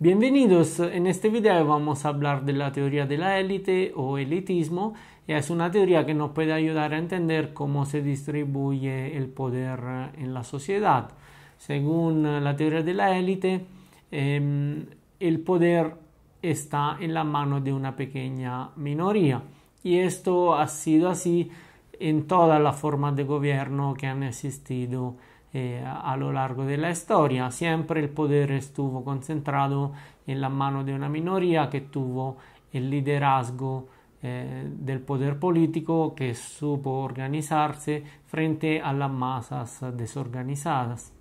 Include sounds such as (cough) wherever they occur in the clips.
Bienvenidos, en este video vamos a hablar de la teoría de la élite o elitismo. Es una teoría que nos puede ayudar a entender cómo se distribuye el poder eh, en la sociedad. Según eh, la teoría de la élite, em, el poder está en la mano de una pequeña minoría y esto ha sido así en todas las formas de gobierno que han existido eh, a lo largo de la historia. Siempre el poder estuvo concentrado en la mano de una minoría que tuvo el liderazgo eh, del poder político que supo organizarse frente a las masas desorganizadas.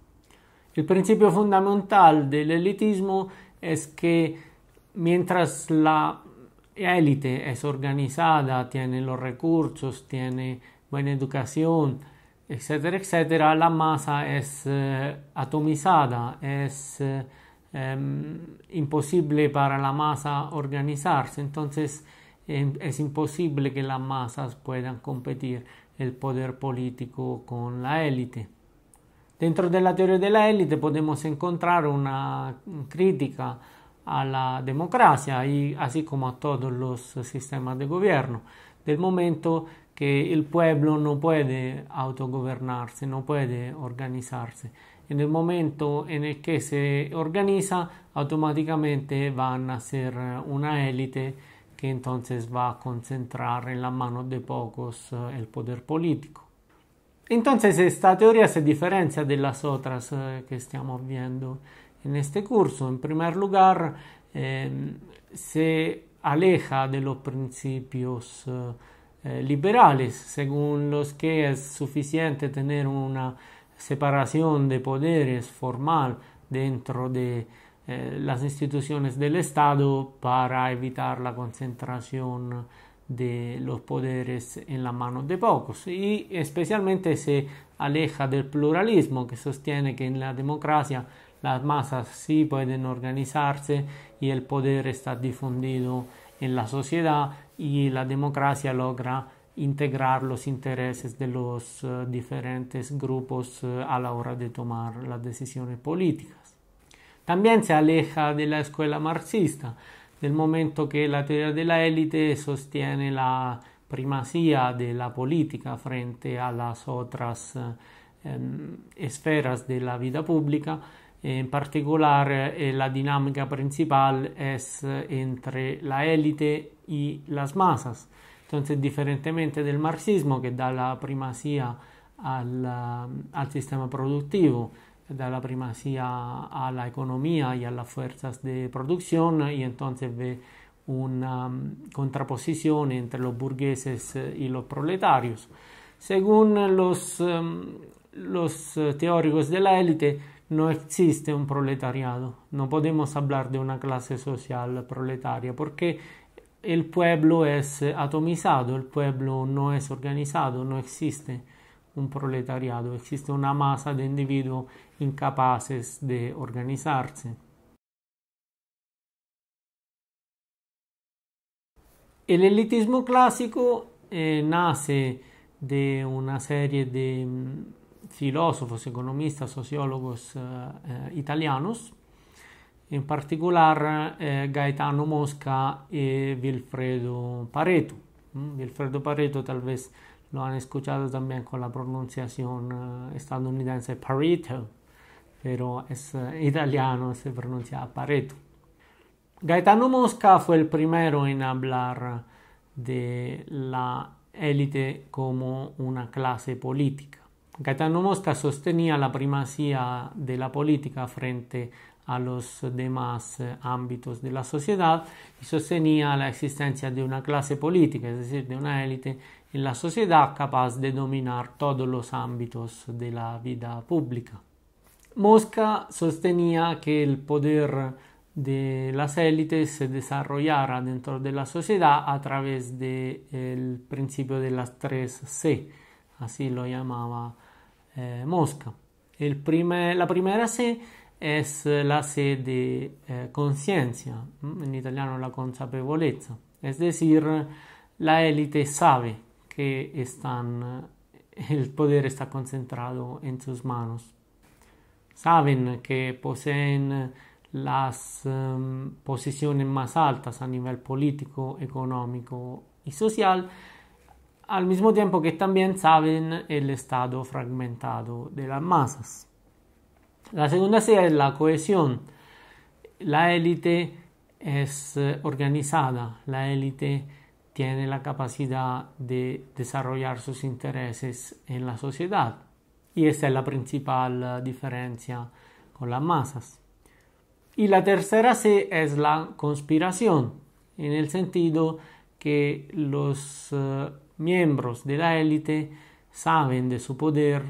El principio fundamental del elitismo es que mientras la élite es organizada, tiene los recursos, tiene buena educación, etcétera, etcétera, la masa es eh, atomizada, es eh, em, imposible para la masa organizarse, entonces em, es imposible que las masas puedan competir el poder político con la élite. Dentro de la teoría de la élite podemos encontrar una crítica a la democracia y así como a todos los sistemas de gobierno, del momento que el pueblo no puede autogobernarse, no puede organizarse. En el momento en el que se organiza, automáticamente van a ser una élite que entonces va a concentrar en la mano de pocos eh, el poder político. Entonces esta teoría se diferencia de las otras eh, que estamos viendo en este curso. En primer lugar, eh, se aleja de los principios eh, liberales, según los que es suficiente tener una separación de poderes formal dentro de eh, las instituciones del Estado para evitar la concentración de los poderes en la mano de pocos y especialmente se aleja del pluralismo que sostiene que en la democracia las masas sí pueden organizarse y el poder está difundido en la sociedad y la democracia logra integrar los intereses de los eh, diferentes grupos eh, a la hora de tomar las decisiones políticas. También se aleja de la escuela marxista, del momento que la teoría de la élite sostiene la primacía de la política frente a las otras eh, esferas de la vida pública en particular, eh, la dinámica principal es eh, entre la élite y las masas. Entonces, diferentemente del marxismo que da la primacía eh, al, sistema productivo, da la primacía a la economía y a las fuerzas de producción y entonces ve una mm, contraposición entre los burgueses y los proletarios. Según los, mm, los teóricos de la élite, no existe un proletariado, no podemos hablar de una clase social proletaria porque el pueblo es atomizado, el pueblo no es organizado, no existe un proletariado, existe una masa de individuos incapaces de organizarse. El elitismo clásico eh, nace de una serie de filósofos, economistas, sociólogos eh, eh, italianos, en particular eh, Gaetano Mosca y e Wilfredo Pareto. Wilfredo mm, Pareto tal vez lo han escuchado también con la pronunciación estadounidense Pareto, pero es italiano, se pronuncia Pareto. Gaetano Mosca fue el primero en hablar de la élite como una clase política. Gaetano Mosca sostenía la primacía de la política frente a los demás eh, ámbitos de la sociedad y sostenía la existencia de una clase política, es decir, de una élite en la sociedad capaz de dominar todos los ámbitos de la vida pública. Mosca sostenía que el poder de las élites se desarrollara dentro de la sociedad a través del principio de las tres C, así lo llamaba eh, Mosca. la primera C es eh, la C de eh, conciencia, en italiano la consapevolezza, es decir, la élite sabe que están, el poder está concentrado en sus manos. Saben que poseen las em, posiciones más altas a nivel político, económico y social al mismo tiempo que también saben el estado fragmentado de las masas. La segunda C es la cohesión. La élite es eh, organizada, la élite tiene la capacidad de desarrollar sus intereses en la sociedad y esa es la principal eh, diferencia con las masas. Y la tercera C es la conspiración, en el sentido que los eh, miembros de la élite saben de su poder,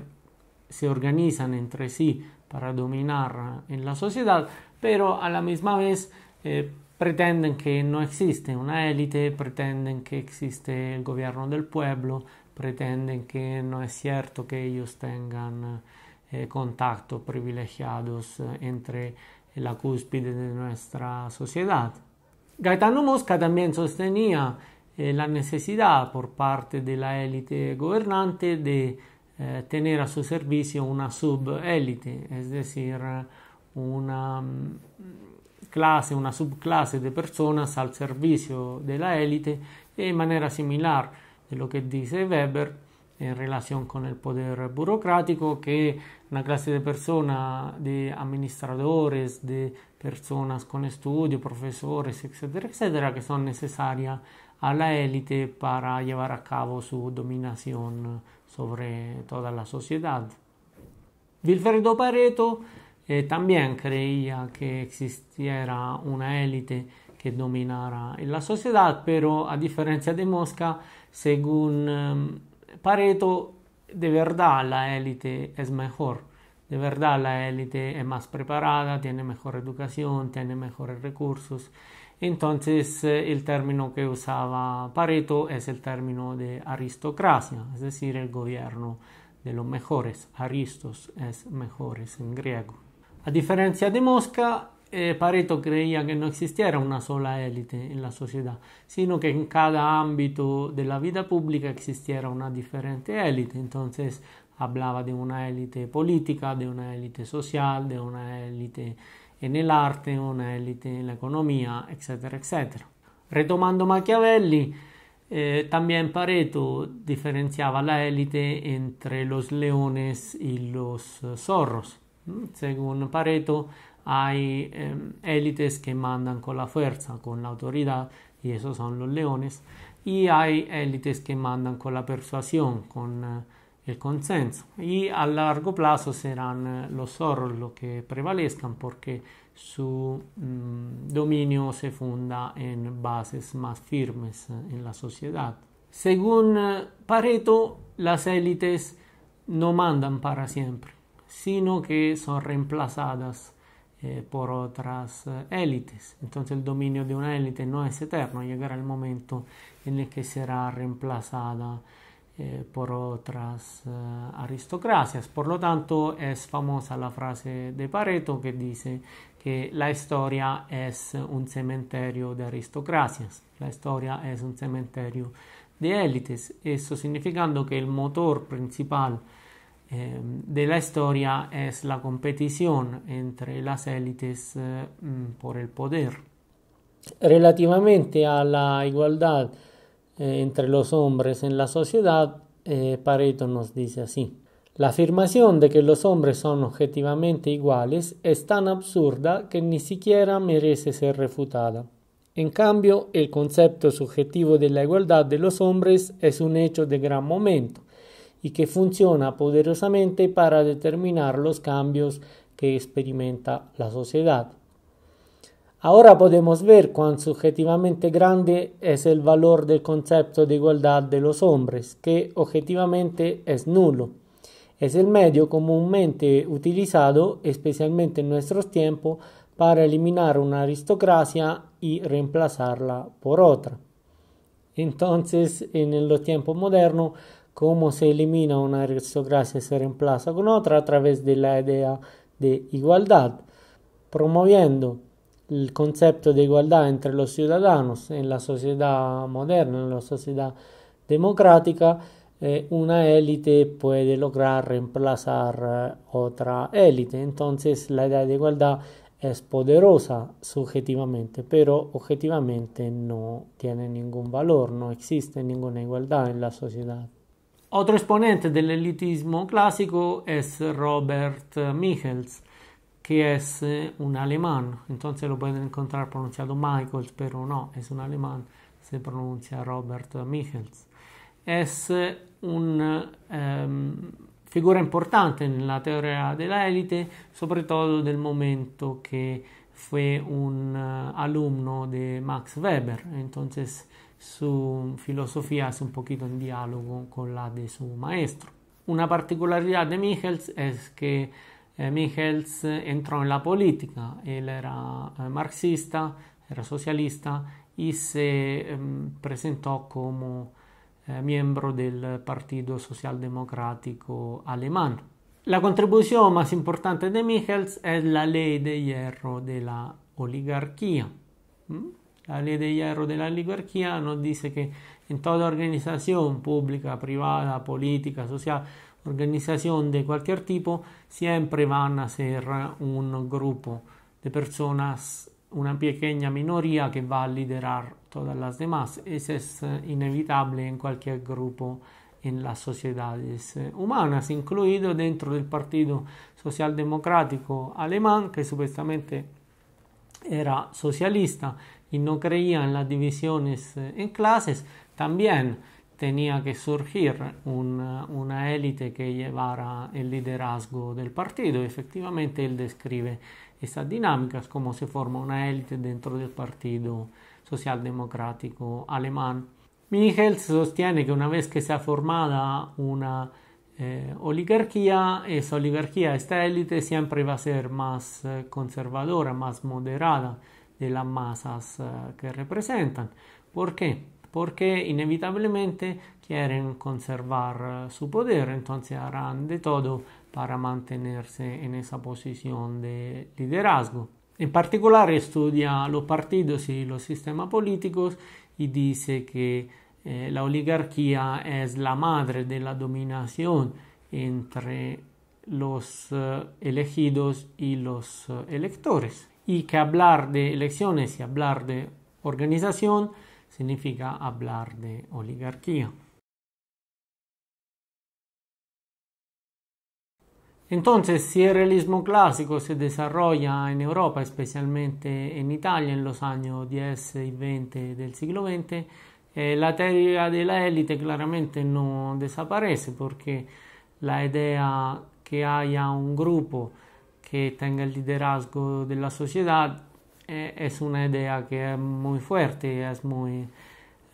se organizan entre sí para dominar eh, en la sociedad, pero a la misma vez eh, pretenden que no existe una élite, pretenden que existe el gobierno del pueblo, pretenden que no es cierto que ellos tengan eh, contacto privilegiados entre la cúspide de nuestra sociedad. Gaetano Mosca también sostenía eh, la necessità por parte della élite governante de eh, tener a suo servizio una subélite, es decir, una mm, clase, una subclase de personas al servicio de la élite de manera similar de lo que dice Weber en relación con el poder burocrático, que una clase de personas, de administradores, de personas con estudio, profesores, etcétera, etcétera, que son necesarias a la élite para llevar a cabo su dominación sobre toda la sociedad. Vilfredo Pareto eh, también creía que existiera una élite que dominara la sociedad, pero a diferencia de Mosca, según em, Pareto, de verdad la élite es mejor. De verdad la élite es más preparada, tiene mejor educación, tiene mejores recursos entonces, eh, el término que usaba Pareto es el término de aristocracia, es decir, el gobierno de los mejores. Aristos es mejores en griego. A diferencia de Mosca, eh, Pareto creía que no existiera una sola élite en la sociedad, sino que en cada ámbito de la vida pública existiera una diferente élite. Entonces hablaba de una élite política, de una élite social, de una élite en el arte, una élite en la economía, etcétera, etcétera. Retomando Machiavelli, eh, también Pareto diferenciaba la élite entre los leones y los eh, zorros. Según Pareto, hay em, élites que mandan con la fuerza, con la autoridad, y esos son los leones, y hay élites que mandan con la persuasión, con... Eh, consenso. Y a largo plazo serán eh, los zorros los que prevalezcan porque su mm, dominio se funda en bases más firmes eh, en la sociedad. Según eh, Pareto, las élites no mandan para siempre, sino que son reemplazadas por otras élites. Entonces el dominio de una élite no es eterno, llegará el momento en el que será reemplazada eh, por otras eh, aristocracias. Por lo tanto, es famosa la frase de Pareto que dice que la historia es un cementerio de aristocracias, la historia es un cementerio de élites, eso significando que el motor principal eh, de la historia es la competición entre las élites mm, por el poder. Relativamente a la igualdad eh, entre los hombres en la sociedad, eh, Pareto nos dice así. La afirmación de que los hombres son objetivamente iguales es tan absurda que ni siquiera merece ser refutada. En cambio, el concepto subjetivo de la igualdad de los hombres es un hecho de gran momento y que funciona poderosamente para determinar los cambios que experimenta la sociedad. Ahora podemos ver cuán subjetivamente grande es el valor del concepto de igualdad de los hombres, que objetivamente es nulo. Es el medio comúnmente utilizado, especialmente en nuestros tiempos, para eliminar una aristocracia y reemplazarla por otra. Entonces, en los tiempos modernos, cómo se elimina una aristocracia y se reemplaza con otra a través de la idea de igualdad, promoviendo el concepto de igualdad entre los ciudadanos en la sociedad moderna, en la sociedad democrática, eh, una élite puede lograr reemplazar eh, otra élite. Entonces la idea de igualdad es poderosa subjetivamente, pero objetivamente no tiene ningún valor, no existe ninguna igualdad en la sociedad. Otro exponente del elitismo clásico es Robert Michels que es un alemán. Entonces lo pueden encontrar pronunciado Michael, pero no, es un alemán, se pronuncia Robert Michels. Es una um, ehm, figura importante nella teoria della elite, soprattutto nel momento che fu un eh, alumno di Max Weber. Entonces su filosofia è un poquito in diálogo con la de su maestro. Una particolarità di Michels è che Eh, Michels eh, entró en la política. Él era eh, marxista, era socialista y se em, presentó como miembro del Partido Socialdemocrático Alemán. La contribución más importante de Michels es la ley de hierro de la oligarquía. ¿Mm? La ley de hierro de la oligarquía nos dice que en toda organización pública, privada, política, social, organización de cualquier tipo, siempre van a ser un grupo de personas, una pequeña minoría que va a liderar todas las demás. Eso es inevitable en cualquier grupo en las sociedades humanas, incluido dentro del Partido Socialdemocrático Alemán, que supuestamente era socialista y no creía en las divisiones en clases, también tenía que surgir una, élite que llevara el liderazgo del partido. Efectivamente, él describe estas dinámicas, como se forma una élite dentro del Partido Socialdemocrático Alemán. Michel sostiene que una vez que se ha formada una eh, oligarquía, esa oligarquía, esta élite siempre va a ser más eh, conservadora, más moderada de las masas eh, que representan. ¿Por qué? porque inevitablemente quieren conservar eh, su poder, entonces harán de todo para mantenerse en esa posición de liderazgo. En particular estudia los partidos y los sistemas políticos y dice que eh, la oligarquía es la madre de la dominación entre los eh, elegidos y los electores y que hablar de elecciones y hablar de organización significa hablar de oligarchia. Entonces, si el realismo clásico se desarrolla en Europa, especialmente en Italia, en los años 10 y 20 del siglo XX, eh, la teoría de la élite claramente no desaparece porque la idea que haya un grupo que tenga el liderazgo de la sociedad Eh, es una idea que es muy fuerte es muy,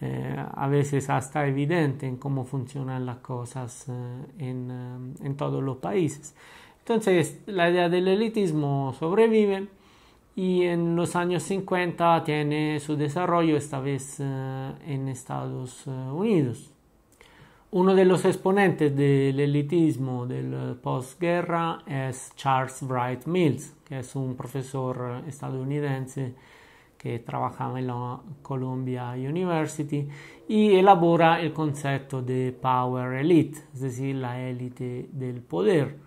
eh, a veces hasta evidente en cómo funcionan las cosas eh, en, en todos los países. Entonces, la idea del elitismo sobrevive y en los años 50 tiene su desarrollo esta vez en Estados Unidos. Uno de los exponentes del elitismo del posguerra es Charles Wright Mills, que es un profesor estadounidense que trabajaba en la Columbia University y elabora el concepto de power elite, es decir, la élite del poder.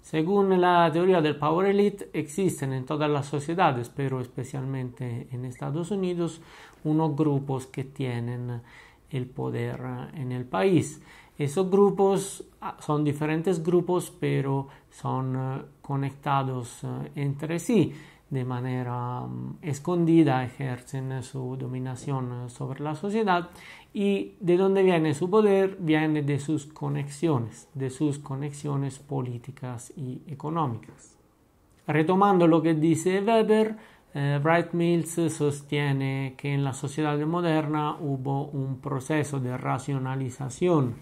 Según la teoría del power elite, existen en todas las sociedades, pero especialmente en Estados Unidos, unos grupos que tienen el poder ah, en el país. Esos grupos ah, son diferentes grupos, pero son ah, conectados entre sí de manera mm, escondida, ejercen su dominación sobre la sociedad y de dónde viene su poder viene de sus conexiones, de sus conexiones políticas y económicas. Retomando lo que dice Weber, eh, Mills sostiene que en la sociedad moderna hubo un proceso de racionalización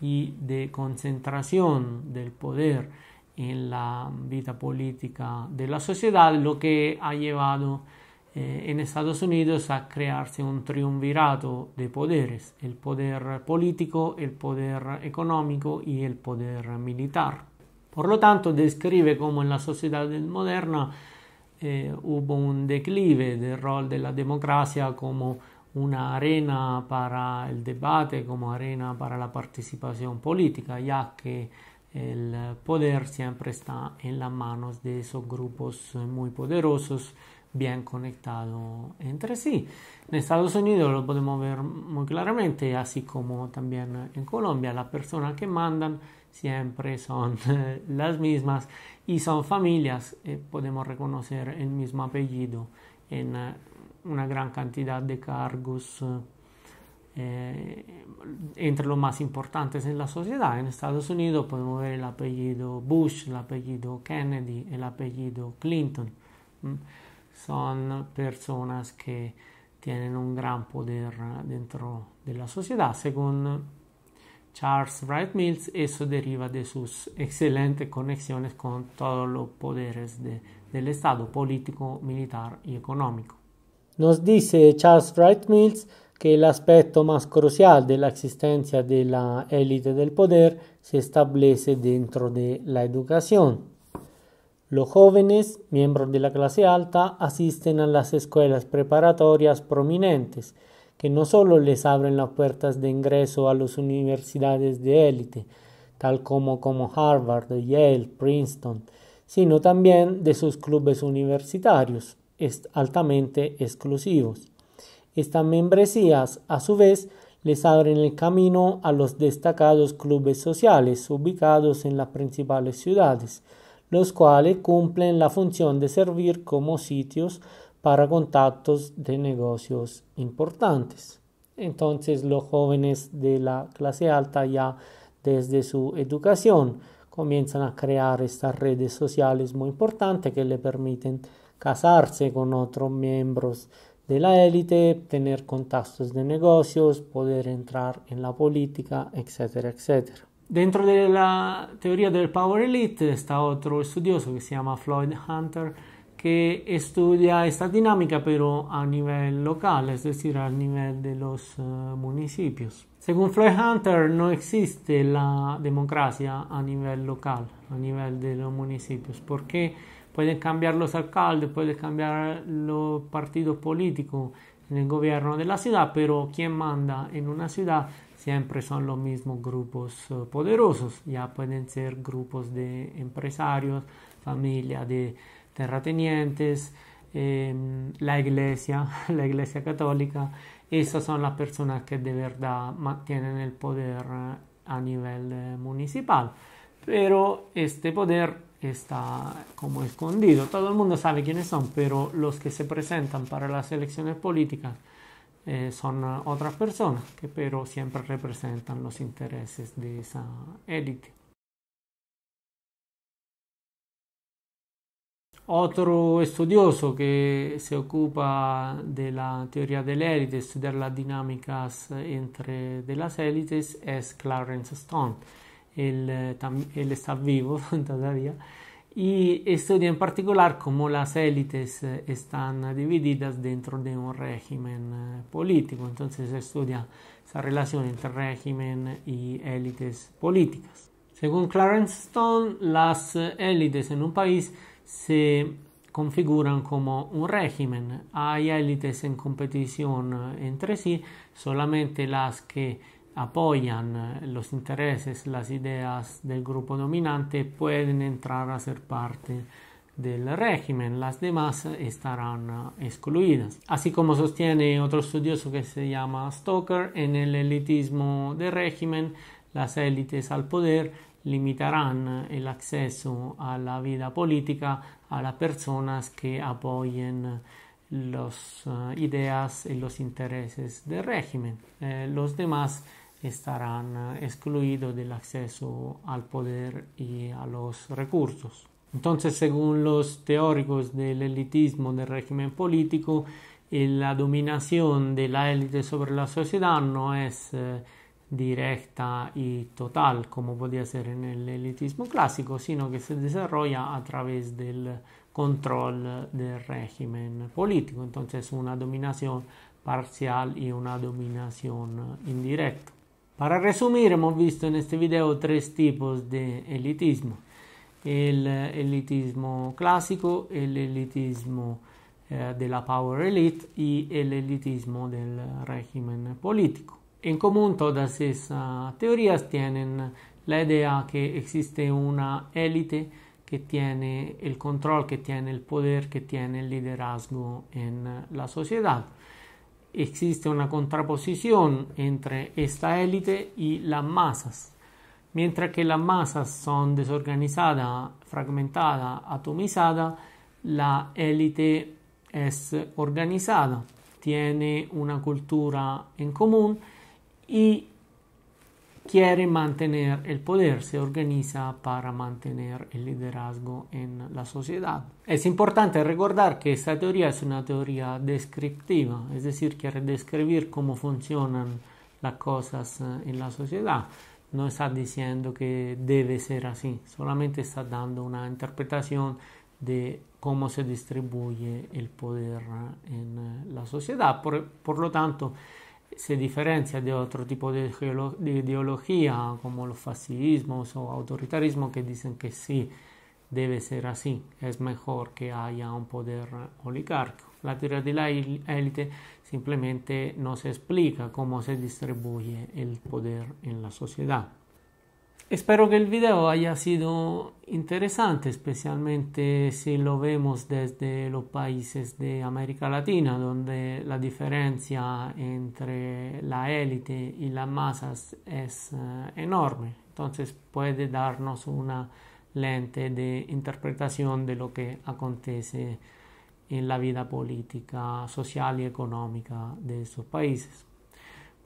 y de concentración del poder en la vida política de la sociedad, lo que ha llevado eh, en Estados Unidos a crearse un triunvirato de poderes, el poder político, el poder económico y el poder militar. Por lo tanto, describe cómo en la sociedad moderna eh, hubo un declive del rol de la democracia como una arena para el debate, como arena para la participación política, ya que el poder siempre está en las manos de esos grupos muy poderosos, bien conectados entre sí. En Estados Unidos lo podemos ver muy claramente, así como también en Colombia, la persona que mandan siempre son (laughs) las mismas y son familias. Eh, podemos reconocer el mismo apellido en eh, una gran cantidad de cargos. Eh, entre los más importantes en la sociedad. En Estados Unidos podemos ver el apellido Bush, el apellido Kennedy, el apellido Clinton. Mm. Son personas que tienen un gran poder dentro de la sociedad, según Charles Wright Mills, eso deriva de sus excelentes conexiones con todos los poderes del Estado político, militar y económico. Nos dice Charles Wright Mills que el aspecto más crucial de la existencia de la élite del poder se establece dentro de la educación. Los jóvenes, miembros de la clase alta, asisten a las escuelas preparatorias prominentes, que no solo les abren las puertas de ingreso a las universidades de élite, tal como, como Harvard, Yale, Princeton, sino también de sus clubes universitarios, altamente exclusivos. Estas membresías, a su vez, les abren el camino a los destacados clubes sociales ubicados en las principales ciudades, los cuales cumplen la función de servir como sitios para contactos de negocios importantes. Entonces los jóvenes de la clase alta ya desde su educación comienzan a crear estas redes sociales muy importantes que le permiten casarse con otros miembros de la élite, tener contactos de negocios, poder entrar en la política, etcétera, etcétera. Dentro de la teoría del Power Elite está otro estudioso que se llama Floyd Hunter, que estudia esta dinámica, pero a nivel local, es decir, a nivel de los eh, municipios. Según Floyd Hunter, no existe la democracia a nivel local, a nivel de los municipios, porque pueden cambiar los alcaldes, pueden cambiar los partidos políticos en el gobierno de la ciudad, pero quien manda en una ciudad siempre son los mismos grupos eh, poderosos, ya pueden ser grupos de empresarios, familia, de terratenientes, em, la iglesia, (laughs) la iglesia católica, esas son las personas que de verdad mantienen el poder eh, a nivel eh, municipal. Pero este poder está como escondido. Todo el mundo sabe quiénes son, pero los que se presentan para las elecciones políticas eh, son otras personas que pero siempre representan los intereses de esa élite. Otro estudioso que se ocupa de la teoría de élites élite, estudiar las dinámicas eh, entre de las élites, es Clarence Stone. Él, eh, él está vivo (laughs) todavía y estudia en particular cómo las élites eh, están divididas dentro de un régimen político. Entonces estudia esa relación entre régimen y élites políticas. Según Clarence Stone, las élites en un país se configuran como un régimen. Hay élites en competición entre sí, solamente las que apoyan los intereses, las ideas del grupo dominante pueden entrar a ser parte del régimen, las demás estarán excluidas. Así como sostiene otro estudioso que se llama Stoker, en el elitismo de régimen, las élites al poder limitarán el acceso a la vida política a las personas que apoyen las eh, ideas y los intereses del régimen. Eh, los demás estarán eh, excluidos del acceso al poder y a los recursos. Entonces, según los teóricos del elitismo del régimen político, la dominación de la élite sobre la sociedad no es directa y total, como podía ser en el elitismo clásico, sino que se desarrolla a través del control del régimen político. Entonces, una dominación parcial y una dominación indirecta. Para resumir, hemos visto en este video tres tipos de elitismo. El elitismo clásico, el elitismo eh, de la power elite y el elitismo del régimen político. En común todas esas teorías tienen la idea que existe una élite que tiene el control, que tiene el poder, que tiene el liderazgo en la sociedad. Existe una contraposición entre esta élite y las masas. Mientras que las masas son desorganizadas, fragmentadas, atomizadas, la élite es organizada, tiene una cultura en común, y quiere mantener el poder, se organiza para mantener el liderazgo en la sociedad. Es importante recordar que esta teoría es una teoría descriptiva, es decir, quiere describir cómo funcionan las cosas eh, en la sociedad. No está diciendo que debe ser así, solamente está dando una interpretación de cómo se distribuye el poder eh, en eh, la sociedad. Por, lo tanto, se diferencia de otro tipo de, ideología como los fascismos o autoritarismo que dicen que sí debe ser así, es mejor que haya un poder oligárquico. La teoría de la élite simplemente no se explica cómo se distribuye el poder en la sociedad. Espero que el video haya sido interesante, especialmente si lo vemos desde los países de América Latina, donde la diferencia entre la élite y las masas es eh, enorme. Entonces puede darnos una lente de interpretación de lo que acontece en la vida política, social y económica de esos países.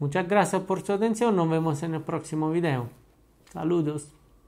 Muchas gracias por su atención, nos vemos en el próximo video. Saludos.